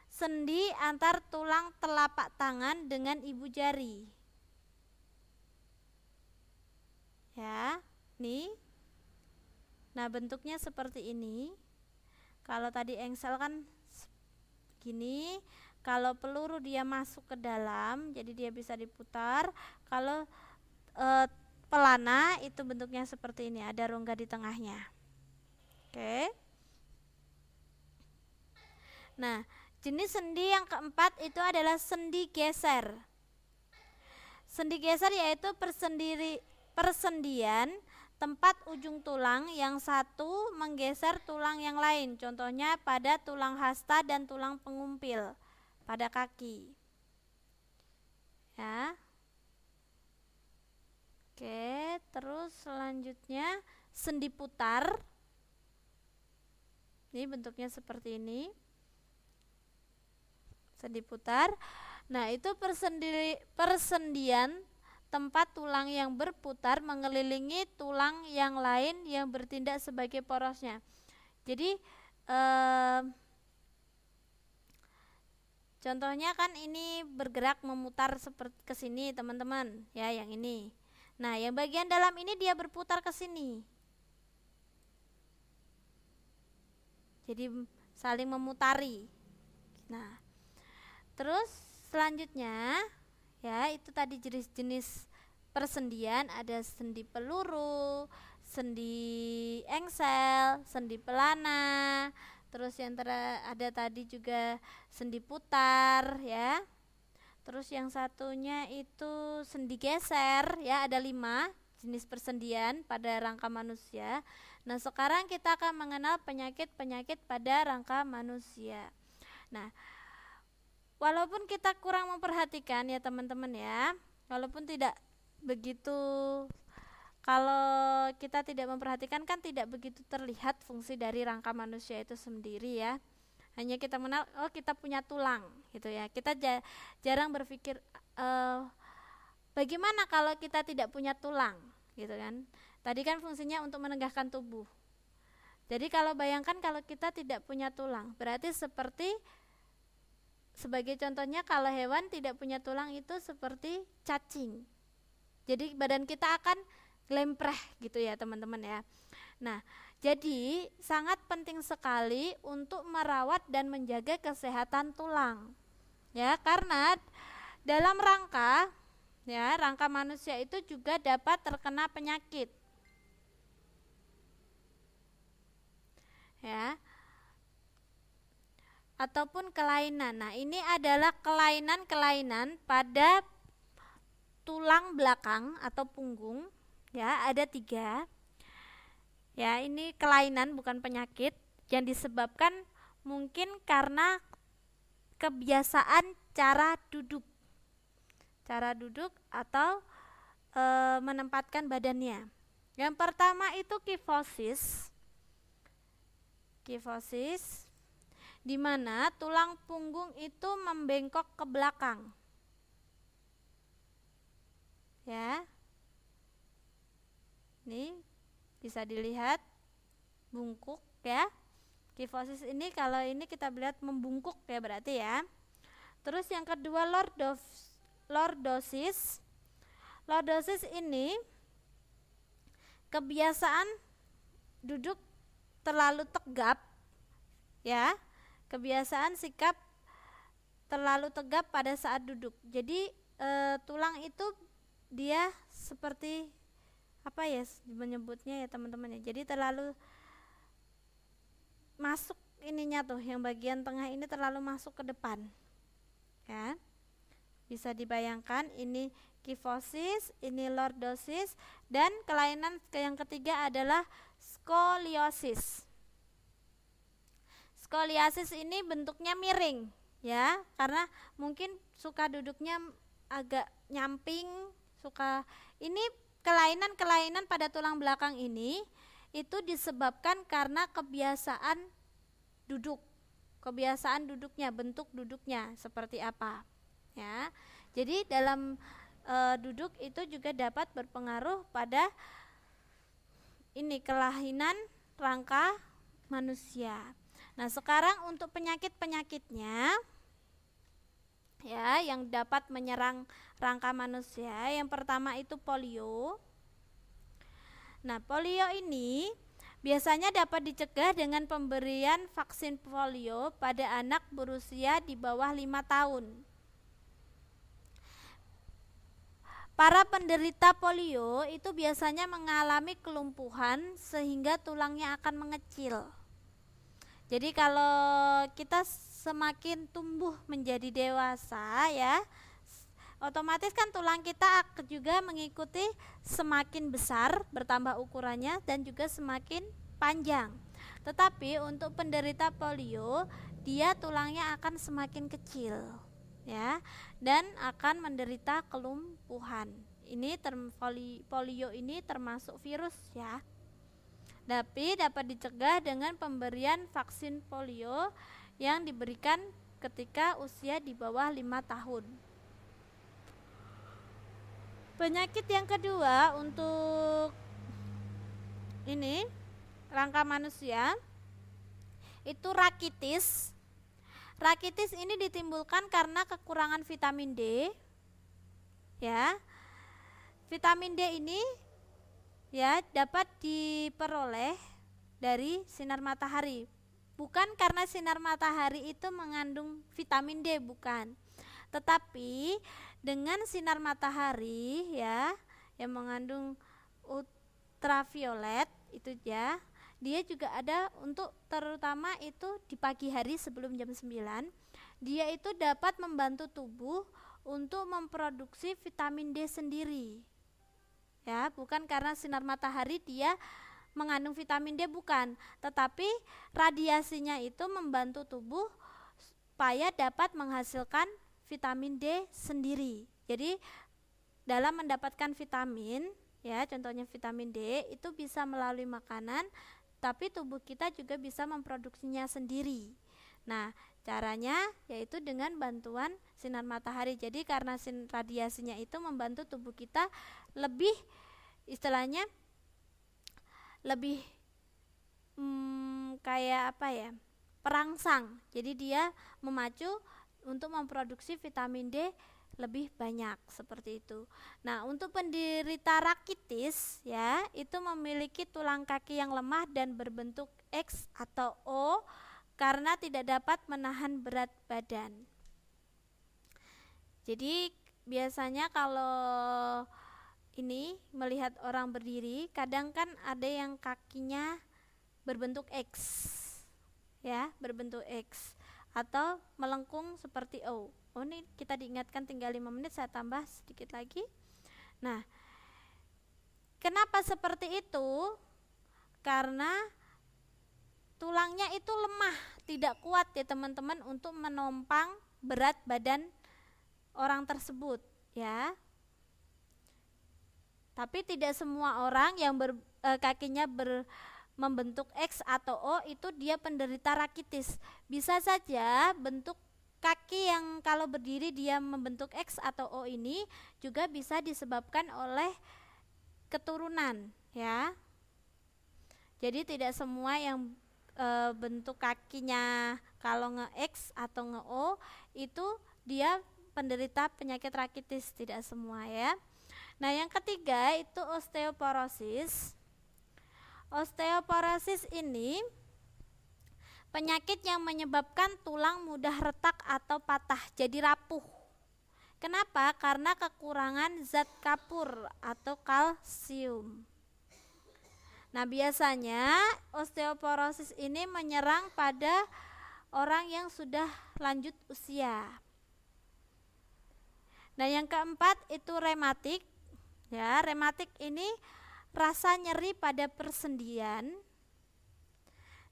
sendi antar tulang telapak tangan dengan ibu jari. Ya, nih. Nah, bentuknya seperti ini. Kalau tadi engsel kan gini, kalau peluru dia masuk ke dalam, jadi dia bisa diputar. Kalau e, pelana itu bentuknya seperti ini, ada rongga di tengahnya. Oke. Okay. Nah, jenis sendi yang keempat itu adalah sendi geser. Sendi geser yaitu persendiri persendian tempat ujung tulang yang satu menggeser tulang yang lain. Contohnya pada tulang hasta dan tulang pengumpil pada kaki. Ya. Oke, terus selanjutnya sendi putar. Ini bentuknya seperti ini. Sendi putar. Nah, itu persendi persendian tempat tulang yang berputar mengelilingi tulang yang lain yang bertindak sebagai porosnya. Jadi eh, Contohnya kan ini bergerak memutar seperti ke sini, teman-teman. Ya, yang ini. Nah, yang bagian dalam ini dia berputar ke sini. Jadi saling memutari. Nah, terus selanjutnya ya itu tadi jenis-jenis persendian ada sendi peluru, sendi engsel, sendi pelana, terus yang ter ada tadi juga sendi putar ya terus yang satunya itu sendi geser ya ada lima jenis persendian pada rangka manusia nah sekarang kita akan mengenal penyakit-penyakit pada rangka manusia nah walaupun kita kurang memperhatikan ya teman-teman ya walaupun tidak begitu kalau kita tidak memperhatikan kan tidak begitu terlihat fungsi dari rangka manusia itu sendiri ya. Hanya kita mengenal oh kita punya tulang gitu ya. Kita jarang berpikir uh, bagaimana kalau kita tidak punya tulang gitu kan. Tadi kan fungsinya untuk menegakkan tubuh. Jadi kalau bayangkan kalau kita tidak punya tulang, berarti seperti sebagai contohnya kalau hewan tidak punya tulang itu seperti cacing. Jadi badan kita akan lempreh gitu ya teman-teman ya. Nah, jadi sangat penting sekali untuk merawat dan menjaga kesehatan tulang. Ya, karena dalam rangka ya, rangka manusia itu juga dapat terkena penyakit. Ya. Ataupun kelainan. Nah, ini adalah kelainan-kelainan pada tulang belakang atau punggung ya ada tiga ya ini kelainan bukan penyakit yang disebabkan mungkin karena kebiasaan cara duduk cara duduk atau e, menempatkan badannya yang pertama itu kifosis kifosis di mana tulang punggung itu membengkok ke belakang ya ini bisa dilihat bungkuk ya. Kifosis ini kalau ini kita lihat membungkuk ya berarti ya. Terus yang kedua lordos lordosis. Lordosis ini kebiasaan duduk terlalu tegap ya. Kebiasaan sikap terlalu tegap pada saat duduk. Jadi e, tulang itu dia seperti apa ya menyebutnya ya teman-teman ya jadi terlalu masuk ininya tuh yang bagian tengah ini terlalu masuk ke depan ya bisa dibayangkan ini kifosis ini lordosis dan kelainan yang ketiga adalah skoliosis skoliosis ini bentuknya miring ya karena mungkin suka duduknya agak nyamping suka ini kelainan-kelainan pada tulang belakang ini itu disebabkan karena kebiasaan duduk. Kebiasaan duduknya, bentuk duduknya seperti apa. Ya. Jadi dalam e, duduk itu juga dapat berpengaruh pada ini kelainan rangka manusia. Nah, sekarang untuk penyakit-penyakitnya ya yang dapat menyerang rangka manusia. Yang pertama itu polio. Nah, polio ini biasanya dapat dicegah dengan pemberian vaksin polio pada anak berusia di bawah 5 tahun. Para penderita polio itu biasanya mengalami kelumpuhan sehingga tulangnya akan mengecil. Jadi kalau kita semakin tumbuh menjadi dewasa ya, otomatis kan tulang kita juga mengikuti semakin besar bertambah ukurannya dan juga semakin panjang. Tetapi untuk penderita polio, dia tulangnya akan semakin kecil ya dan akan menderita kelumpuhan. Ini term polio ini termasuk virus ya. Tapi dapat dicegah dengan pemberian vaksin polio yang diberikan ketika usia di bawah lima tahun. Penyakit yang kedua untuk ini rangka manusia itu rakitis. Rakitis ini ditimbulkan karena kekurangan vitamin D. Ya. Vitamin D ini ya dapat diperoleh dari sinar matahari. Bukan karena sinar matahari itu mengandung vitamin D, bukan. Tetapi dengan sinar matahari ya yang mengandung ultraviolet itu ya dia juga ada untuk terutama itu di pagi hari sebelum jam 9 dia itu dapat membantu tubuh untuk memproduksi vitamin D sendiri ya bukan karena sinar matahari dia mengandung vitamin D bukan tetapi radiasinya itu membantu tubuh supaya dapat menghasilkan vitamin D sendiri. Jadi dalam mendapatkan vitamin ya contohnya vitamin D itu bisa melalui makanan tapi tubuh kita juga bisa memproduksinya sendiri. Nah, caranya yaitu dengan bantuan sinar matahari. Jadi karena sin radiasinya itu membantu tubuh kita lebih istilahnya lebih hmm, kayak apa ya? perangsang. Jadi dia memacu untuk memproduksi vitamin D lebih banyak seperti itu. Nah, untuk penderita rakitis ya, itu memiliki tulang kaki yang lemah dan berbentuk X atau O karena tidak dapat menahan berat badan. Jadi biasanya kalau ini melihat orang berdiri, kadang kan ada yang kakinya berbentuk X. Ya, berbentuk X atau melengkung seperti O. Oh, oh ini kita diingatkan tinggal 5 menit saya tambah sedikit lagi. Nah, kenapa seperti itu? Karena tulangnya itu lemah, tidak kuat ya teman-teman untuk menopang berat badan orang tersebut ya. Tapi tidak semua orang yang ber, e, kakinya ber, membentuk X atau O itu dia penderita rakitis. Bisa saja bentuk kaki yang kalau berdiri dia membentuk X atau O ini juga bisa disebabkan oleh keturunan ya. Jadi tidak semua yang e, bentuk kakinya kalau nge-X atau nge-O itu dia penderita penyakit rakitis tidak semua ya. Nah, yang ketiga itu osteoporosis. Osteoporosis ini penyakit yang menyebabkan tulang mudah retak atau patah jadi rapuh. Kenapa? Karena kekurangan zat kapur atau kalsium. Nah, biasanya osteoporosis ini menyerang pada orang yang sudah lanjut usia. Nah, yang keempat itu rematik. Ya, rematik ini rasa nyeri pada persendian.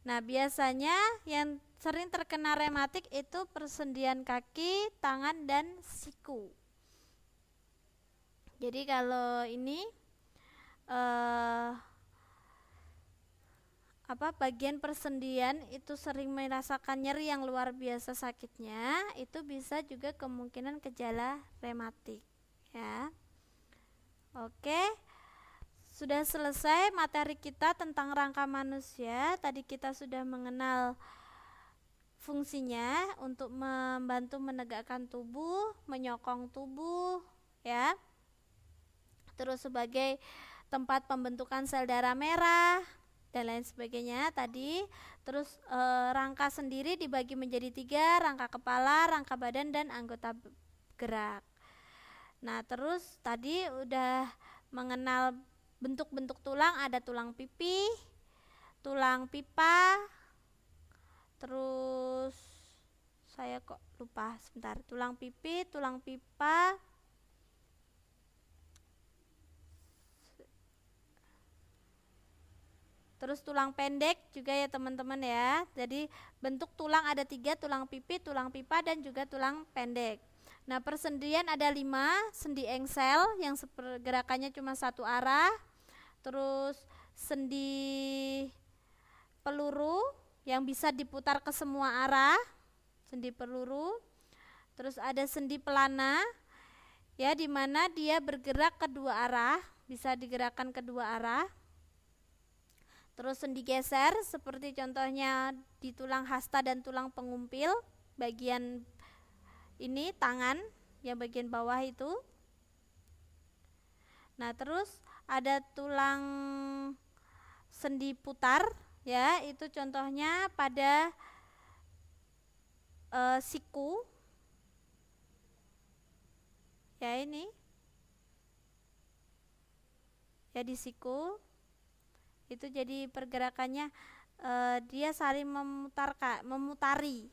Nah, biasanya yang sering terkena rematik itu persendian kaki, tangan, dan siku. Jadi kalau ini eh, apa bagian persendian itu sering merasakan nyeri yang luar biasa sakitnya, itu bisa juga kemungkinan gejala rematik ya. Oke. Sudah selesai materi kita tentang rangka manusia. Tadi kita sudah mengenal fungsinya untuk membantu menegakkan tubuh, menyokong tubuh, ya. Terus sebagai tempat pembentukan sel darah merah dan lain sebagainya tadi. Terus e, rangka sendiri dibagi menjadi tiga, rangka kepala, rangka badan dan anggota gerak. Nah, terus tadi udah mengenal bentuk-bentuk tulang ada tulang pipi, tulang pipa, terus saya kok lupa sebentar, tulang pipi, tulang pipa, terus tulang pendek juga ya teman-teman ya jadi bentuk tulang ada tiga tulang pipi tulang pipa dan juga tulang pendek nah persendian ada lima sendi engsel yang gerakannya cuma satu arah terus sendi peluru yang bisa diputar ke semua arah, sendi peluru. Terus ada sendi pelana ya di mana dia bergerak kedua arah, bisa digerakkan kedua arah. Terus sendi geser seperti contohnya di tulang hasta dan tulang pengumpil bagian ini tangan yang bagian bawah itu. Nah, terus ada tulang sendi putar ya itu contohnya pada e, siku ya ini ya di siku itu jadi pergerakannya e, dia saling memutar memutari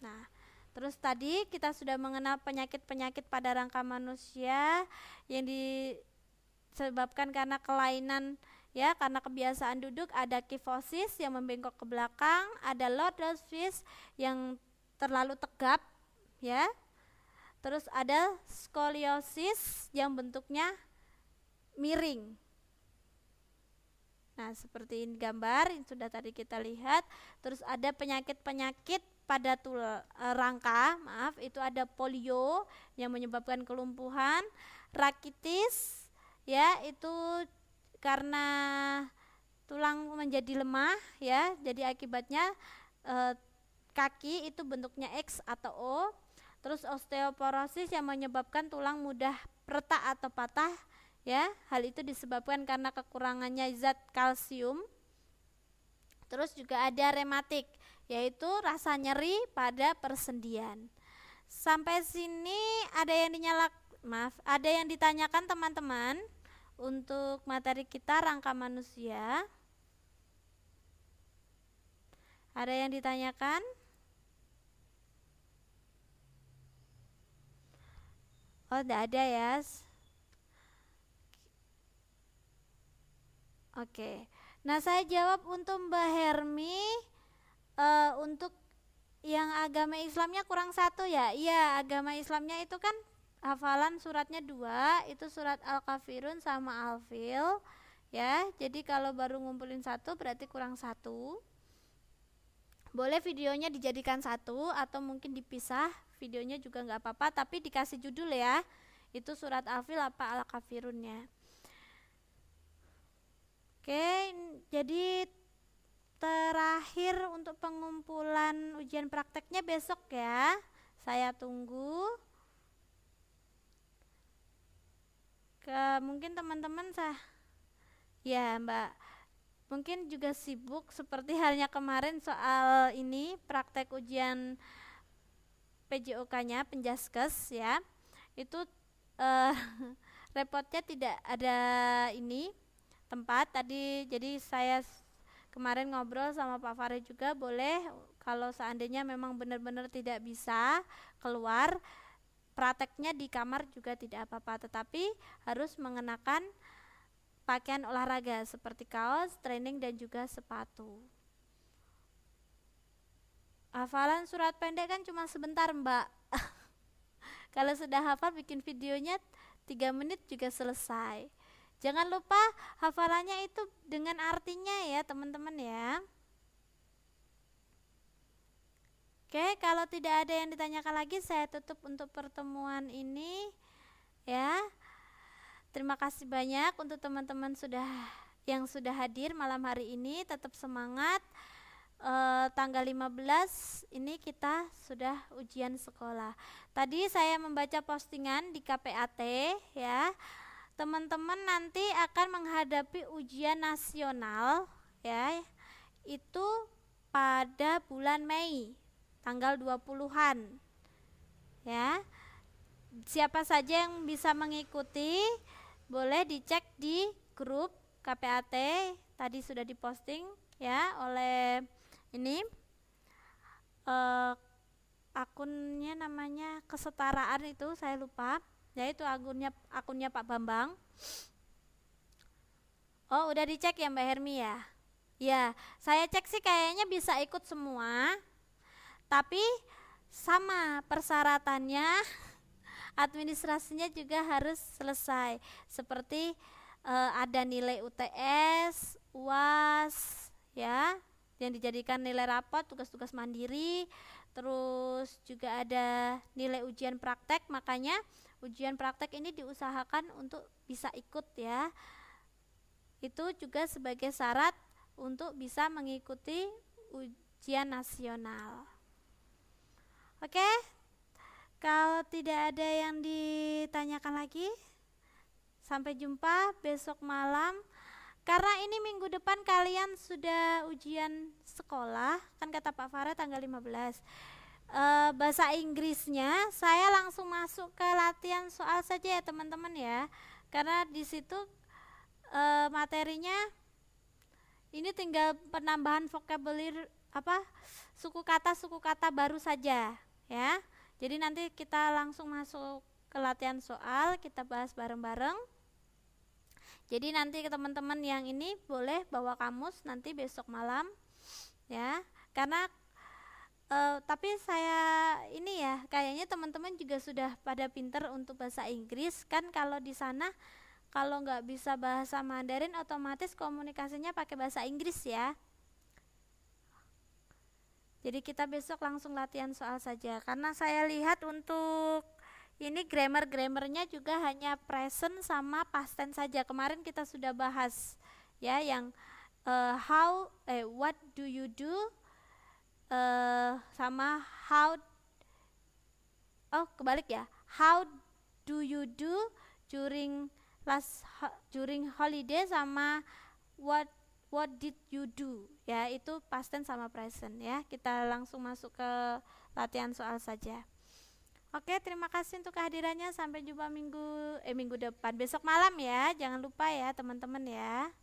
nah Terus tadi kita sudah mengenal penyakit-penyakit pada rangka manusia yang di disebabkan karena kelainan ya karena kebiasaan duduk ada kifosis yang membengkok ke belakang ada lordosis yang terlalu tegap ya terus ada skoliosis yang bentuknya miring nah seperti ini gambar yang sudah tadi kita lihat terus ada penyakit-penyakit pada tul e, rangka maaf itu ada polio yang menyebabkan kelumpuhan rakitis ya itu karena tulang menjadi lemah ya jadi akibatnya e, kaki itu bentuknya X atau O terus osteoporosis yang menyebabkan tulang mudah retak atau patah ya hal itu disebabkan karena kekurangannya zat kalsium terus juga ada rematik yaitu rasa nyeri pada persendian sampai sini ada yang dinyalak maaf ada yang ditanyakan teman-teman untuk materi kita rangka manusia. Ada yang ditanyakan? Oh, tidak ada ya. Oke. Nah, saya jawab untuk Mbak Hermi uh, untuk yang agama Islamnya kurang satu ya. Iya, agama Islamnya itu kan hafalan suratnya dua itu surat Al-Kafirun sama Al-Fil ya jadi kalau baru ngumpulin satu berarti kurang satu boleh videonya dijadikan satu atau mungkin dipisah videonya juga nggak apa-apa tapi dikasih judul ya itu surat Al-Fil apa Al-Kafirunnya oke jadi terakhir untuk pengumpulan ujian prakteknya besok ya saya tunggu ke, mungkin teman-teman sah ya Mbak mungkin juga sibuk seperti halnya kemarin soal ini praktek ujian PJOK-nya penjaskes ya itu eh, *laughs* repotnya tidak ada ini tempat tadi jadi saya kemarin ngobrol sama Pak Farid juga boleh kalau seandainya memang benar-benar tidak bisa keluar prakteknya di kamar juga tidak apa-apa tetapi harus mengenakan pakaian olahraga seperti kaos, training dan juga sepatu. Hafalan surat pendek kan cuma sebentar, Mbak. *laughs* Kalau sudah hafal bikin videonya 3 menit juga selesai. Jangan lupa hafalannya itu dengan artinya ya, teman-teman ya. Oke, kalau tidak ada yang ditanyakan lagi, saya tutup untuk pertemuan ini. Ya, terima kasih banyak untuk teman-teman sudah yang sudah hadir malam hari ini. Tetap semangat. E, tanggal 15 ini kita sudah ujian sekolah. Tadi saya membaca postingan di KPAT, ya. Teman-teman nanti akan menghadapi ujian nasional, ya. Itu pada bulan Mei tanggal 20-an. Ya. Siapa saja yang bisa mengikuti boleh dicek di grup KPAT tadi sudah diposting ya oleh ini uh, akunnya namanya kesetaraan itu saya lupa yaitu akunnya akunnya Pak Bambang oh udah dicek ya Mbak Hermi ya ya saya cek sih kayaknya bisa ikut semua tapi sama persyaratannya *laughs* administrasinya juga harus selesai seperti e, ada nilai UTS, UAS ya yang dijadikan nilai rapat, tugas-tugas mandiri, terus juga ada nilai ujian praktek makanya ujian praktek ini diusahakan untuk bisa ikut ya. Itu juga sebagai syarat untuk bisa mengikuti ujian nasional. Oke, okay? kalau tidak ada yang ditanyakan lagi, sampai jumpa besok malam. Karena ini minggu depan kalian sudah ujian sekolah, kan kata Pak Farah tanggal 15. E, eh, bahasa Inggrisnya saya langsung masuk ke latihan soal saja ya teman-teman ya. Karena di situ e, materinya ini tinggal penambahan vocabulary apa suku kata suku kata baru saja ya. Jadi nanti kita langsung masuk ke latihan soal, kita bahas bareng-bareng. Jadi nanti ke teman-teman yang ini boleh bawa kamus nanti besok malam ya. Karena Uh, tapi saya ini ya kayaknya teman-teman juga sudah pada pinter untuk bahasa Inggris kan kalau di sana kalau nggak bisa bahasa Mandarin otomatis komunikasinya pakai bahasa Inggris ya jadi kita besok langsung latihan soal saja karena saya lihat untuk ini grammar gramernya juga hanya present sama past tense saja. Kemarin kita sudah bahas ya yang uh, how eh what do you do uh, sama how oh kebalik ya. How do you do during last during holiday sama what what did you do ya itu past tense sama present ya kita langsung masuk ke latihan soal saja Oke, terima kasih untuk kehadirannya. Sampai jumpa minggu eh minggu depan, besok malam ya. Jangan lupa ya, teman-teman ya.